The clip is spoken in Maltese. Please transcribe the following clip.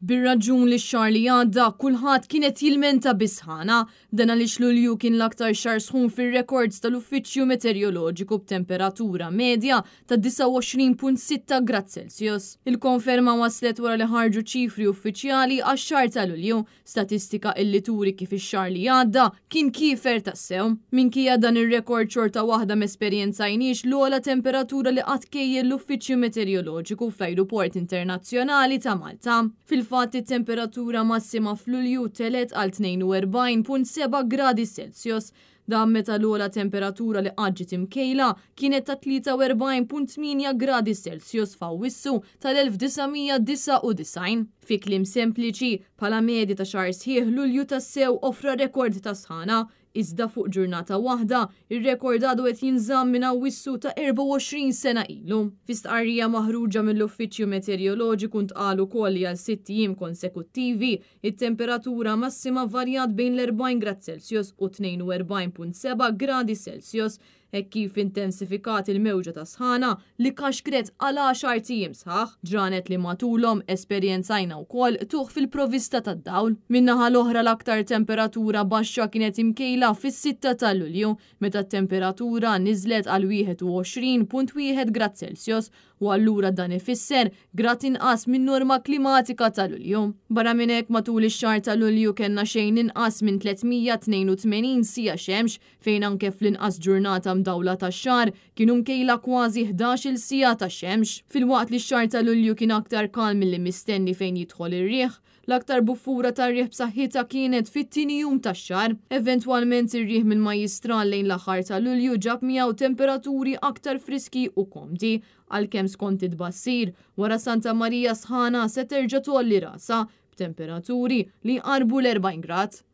Bir-raġun li xar li għadda kulħadd kienet jilmenta bisħana, dan għaliex lulju kien l-aktar xar sħun fir-rekords tal-Uffiċċju Meteoroloġiku b'temperatura medja ta' 29.6 grad Celsius. Il-konferma waslet wara li ħarġu ċifri uffiċjali għax xar tal-Lulju, statistika illi turi kif ix-xar li għadda kien kiefer tassew. Minkija dan ir-rekord xorta waħda mesperjenzajniex l-ola temperatura li qatt l-Uffiċċju Meteoroloġiku fl-Ajruport Internazzjonali ta' Malta. fil Fil-fatt it-temperatura massima f'Lulju telet għal 42.7 gradi Celsius Dan meta l-ola temperatura li qaġġi timkejla kienet ta' 43.8 gradi Celsius f'Awwissu tal-1999. Fi klim sempliċi pala medja ta' xar sħiħ Lulju tassew offra rekord ta' sħana iżda fuq ġurnata waħda, ir-rekord għadu qed jinżamm minn Awwissu ta' 24 sena ilu. Fistqarrija maħruġa mill-Uffiċċju Meteoroloġiku ntqalu ukoll li għal sitt jiem konsekuttivi it-temperatura massima varjat bejn l-40 grad Celsius u 42.8 0.7 gradi Celsius e kif intensifikat il-mewġa ta' sħana li kaxkret għala xar tim sħaħ, ġranet li matulhom esperjenzajna wkoll tuħ fil-provista tad-dawl. Minnaħa l-oħra l-aktar temperatura baxxa kienet imkejla fis-6 ta' Lulju, meta t-temperatura niżlet għal 21.1 grad Celsius u allura dan ifisser grat inqas minn norma klimatika tal-Lulju. Barra minn hekk matul ix-xahar tal-Lulju kellna xejn inqas minn 382 sija xemx fejn anke fl-inqas ġurnata Dawla ta' xar kienu mkejla kważi 11 sija ta' xemx. Fil-waqt li xar ta' lulju kien aktar kalm li mistenni fejn jidħol ir-riħ, l-aktar buffura ta' riħ b'saħħitha kienet fit tini jum tax-xar. Eventwalment ir-riħ minn majjistral lejn l-aħħar ta' Lulju ġab miegħu temperaturi aktar friski u komdi għalkemm skont id-bassir wara Santa Marija sħana se terġa' tolli rasa b'temperaturi li qarbu l-40 grad.